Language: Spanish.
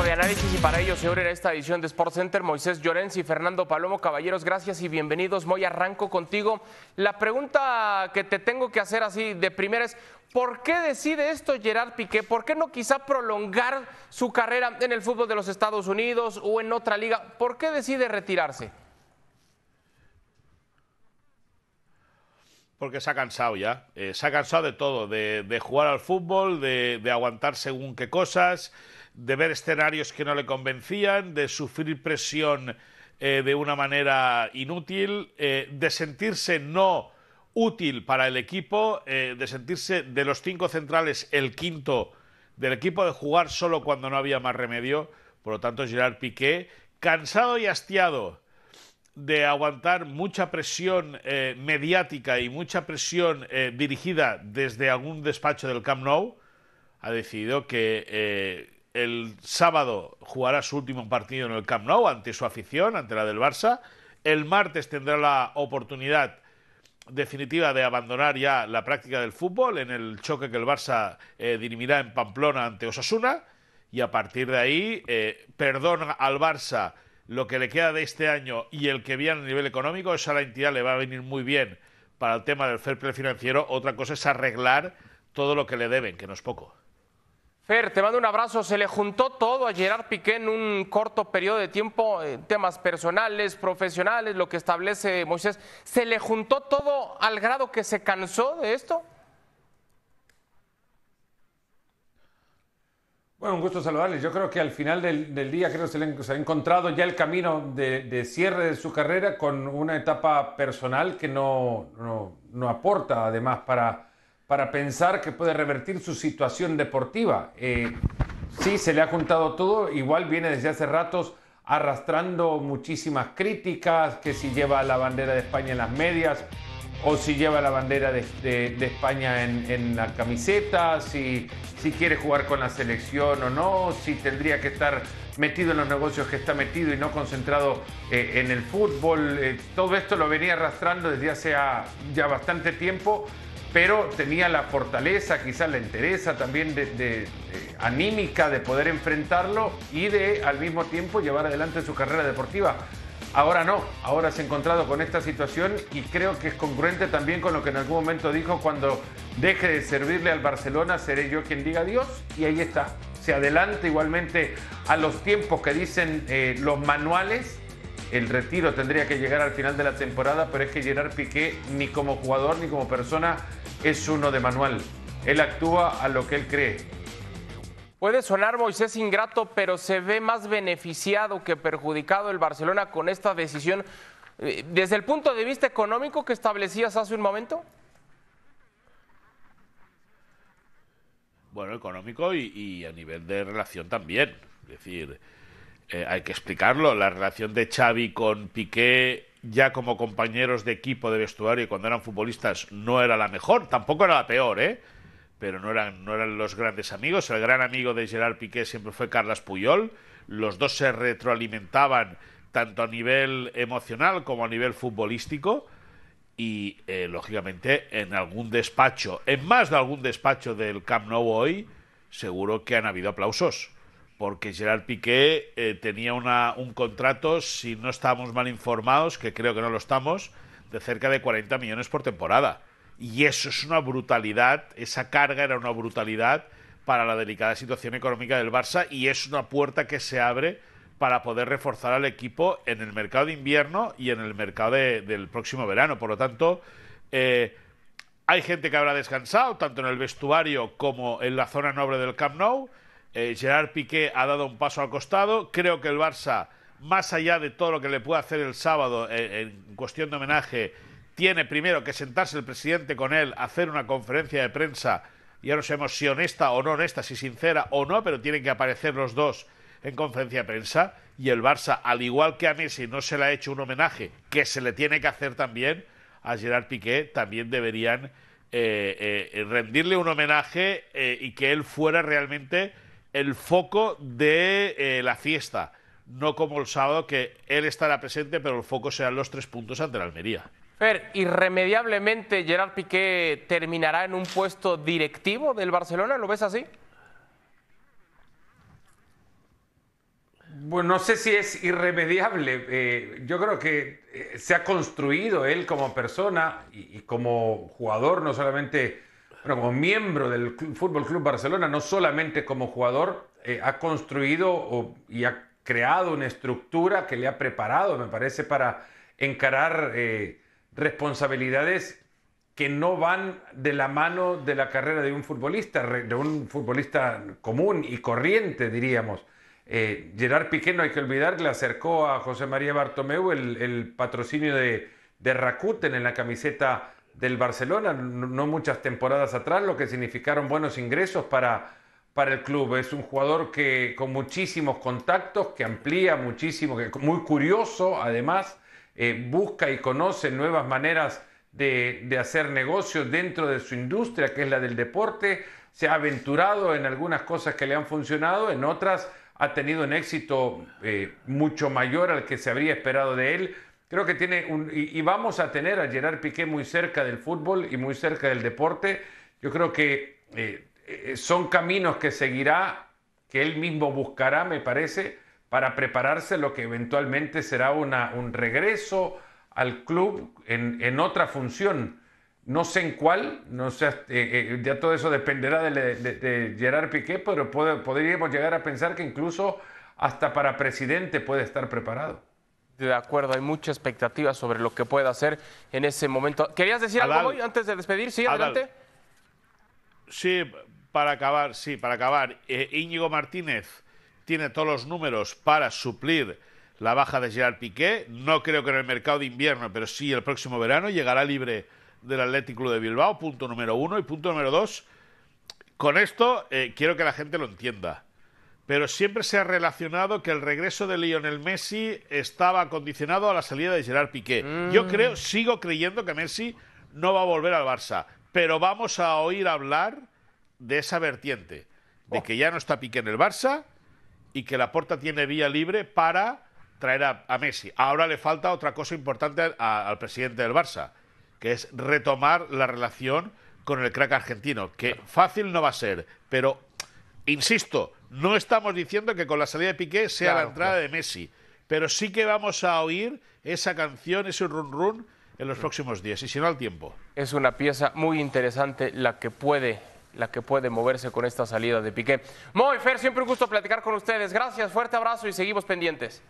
de análisis y para ello se abre esta edición de Sports Center. Moisés Llorenzi, y Fernando Palomo, caballeros, gracias y bienvenidos. Moy, arranco contigo. La pregunta que te tengo que hacer así de primera es, ¿por qué decide esto Gerard Piqué? ¿Por qué no quizá prolongar su carrera en el fútbol de los Estados Unidos o en otra liga? ¿Por qué decide retirarse? porque se ha cansado ya. Eh, se ha cansado de todo, de, jugar al fútbol, de, de, aguantar según qué cosas, de ver escenarios que no le convencían, de sufrir presión eh, de una manera inútil, eh, de sentirse no útil para el equipo, eh, de sentirse de los cinco centrales el quinto del equipo, de jugar solo cuando no había más remedio. Por lo tanto, Gerard Piqué, cansado y hastiado de aguantar mucha presión mediática y mucha presión dirigida desde algún despacho del Camp Nou, ha decidido que el sábado jugará su último partido en el Camp Nou ante su afición, ante la del Barça. El martes tendrá la oportunidad definitiva de abandonar ya la práctica del fútbol en el choque que el Barça eh, dirimirá en Pamplona ante Osasuna. Y a partir de ahí, eh, perdona al Barça lo que le queda de este año y el que viene a nivel económico. Esa la entidad le va a venir muy bien para el tema del fair play financiero. Otra cosa es arreglar todo lo que le deben, que no es poco. Fer, te mando un abrazo. Se le juntó todo a Gerard Piqué en un corto periodo de tiempo, eh, temas personales, profesionales, lo que establece Moisés. ¿Se le juntó todo al grado que se cansó de esto? Bueno, un gusto saludarles. Yo creo que al final del, día creo se, ha encontrado ya el camino de, cierre de su carrera con una etapa personal que no, no aporta además para para pensar que puede revertir su situación deportiva. Eh, sí, se le ha juntado todo, igual viene desde hace ratos arrastrando muchísimas críticas, que si lleva la bandera de España en las medias, o si lleva la bandera de, España en, la camiseta, si, si quiere jugar con la selección o no, si tendría que estar metido en los negocios que está metido y no concentrado eh, en el fútbol. Eh, todo esto lo venía arrastrando desde hace ah, ya bastante tiempo pero tenía la fortaleza, quizás la entereza también de, eh, anímica de poder enfrentarlo y de al mismo tiempo llevar adelante su carrera deportiva. Ahora no, ahora se ha encontrado con esta situación y creo que es congruente también con lo que en algún momento dijo, cuando deje de servirle al Barcelona seré yo quien diga adiós y ahí está. Se adelanta igualmente a los tiempos que dicen eh, los manuales el retiro tendría que llegar al final de la temporada, pero es que Gerard Piqué ni como jugador ni como persona es uno de manual. Él actúa a lo que él cree. Puede sonar Moisés ingrato, pero se ve más beneficiado que perjudicado el Barcelona con esta decisión eh, desde el punto de vista económico que establecías hace un momento. Bueno, económico y, a nivel de relación también. Es decir, eh, hay que explicarlo. La relación de Xavi con Piqué ya como compañeros de equipo de vestuario cuando eran futbolistas no era la mejor, tampoco era la peor, ¿eh? pero no eran, no eran los grandes amigos. El gran amigo de Gerard Piqué siempre fue Carlas Puyol. Los dos se retroalimentaban tanto a nivel emocional como a nivel futbolístico. Y eh, lógicamente en algún despacho, en más de algún despacho del Camp Nou hoy, seguro que han habido aplausos porque Gerard Piqué eh, tenía un contrato, si no estábamos mal informados, que creo que no lo estamos, de cerca de 40 millones por temporada. Y eso es una brutalidad, esa carga era una brutalidad para la delicada situación económica del Barça y es una puerta que se abre para poder reforzar al equipo en el mercado de invierno y en el mercado del próximo verano. Por lo tanto, eh, hay gente que habrá descansado, tanto en el vestuario como en la zona noble del Camp Nou. Eh, Gerard Piqué ha dado un paso al costado. Creo que el Barça, más allá de todo lo que le pueda hacer el sábado eh, en cuestión de homenaje, tiene primero que sentarse el presidente con él, hacer una conferencia de prensa. Ya no sabemos si honesta o no honesta, si sincera o no, pero tienen que aparecer los dos en conferencia de prensa. Y el Barça, al igual que a Messi no se le ha hecho un homenaje, que se le tiene que hacer también, a Gerard Piqué también deberían eh, rendirle un homenaje y que él fuera realmente el foco de eh, la fiesta, no como el sábado que él estará presente, pero el foco serán los tres puntos ante la Almería. Fer, irremediablemente Gerard Piqué terminará en un puesto directivo del Barcelona, ¿lo ves así? Bueno, no sé si es irremediable. Eh, yo creo que eh, se ha construido él como persona y como jugador, no solamente bueno, como miembro del Fútbol Club Barcelona, no solamente como jugador, eh, ha construido y ha creado una estructura que le ha preparado, me parece, para encarar eh, responsabilidades que no van de la mano de la carrera de un futbolista, de un futbolista común y corriente, diríamos. Eh, Gerard Piqué, no hay que olvidar, le acercó a José María Bartomeu el, patrocinio de, de Rakuten en la camiseta del Barcelona, no muchas temporadas atrás, lo que significaron buenos ingresos para, para el club. Es un jugador que con muchísimos contactos, que amplía muchísimo, que muy curioso además, eh, busca y conoce nuevas maneras de, hacer negocios dentro de su industria, que es la del deporte. Se ha aventurado en algunas cosas que le han funcionado, en otras ha tenido un éxito eh, mucho mayor al que se habría esperado de él Creo que tiene un, y, vamos a tener a Gerard Piqué muy cerca del fútbol y muy cerca del deporte. Yo creo que eh, eh, son caminos que seguirá, que él mismo buscará, me parece, para prepararse lo que eventualmente será una, un regreso al club en, otra función. No sé en cuál, no sé, eh, ya todo eso dependerá de, Gerard Piqué, pero podríamos llegar a pensar que incluso hasta para presidente puede estar preparado. De acuerdo, hay mucha expectativa sobre lo que pueda hacer en ese momento. ¿Querías decir algo hoy antes de despedir? Sí, adelante. Sí, para acabar, sí, para acabar. Eh, Íñigo Martínez tiene todos los números para suplir la baja de Gerard Piqué. No creo que en el mercado de invierno, pero sí el próximo verano llegará libre del Atlético de Bilbao, punto número uno. Y punto número dos, con esto eh, quiero que la gente lo entienda pero siempre se ha relacionado que el regreso de Lionel Messi estaba condicionado a la salida de Gerard Piqué. Yo mm. creo, sigo creyendo que Messi no va a volver al Barça, pero vamos a oír hablar de esa vertiente, de oh. que ya no está Piqué en el Barça y que la puerta tiene vía libre para traer a, Messi. Ahora le falta otra cosa importante al presidente del Barça, que es retomar la relación con el crack argentino, que fácil no va a ser, pero insisto, no estamos diciendo que con la salida de Piqué sea la entrada de Messi, pero sí que vamos a oír esa canción, ese run run en los mm. próximos días, y si no al tiempo. Es una pieza muy interesante la que puede la que puede moverse con esta salida de Piqué. Moy, Fer, siempre un gusto platicar con ustedes. Gracias, fuerte abrazo y seguimos pendientes.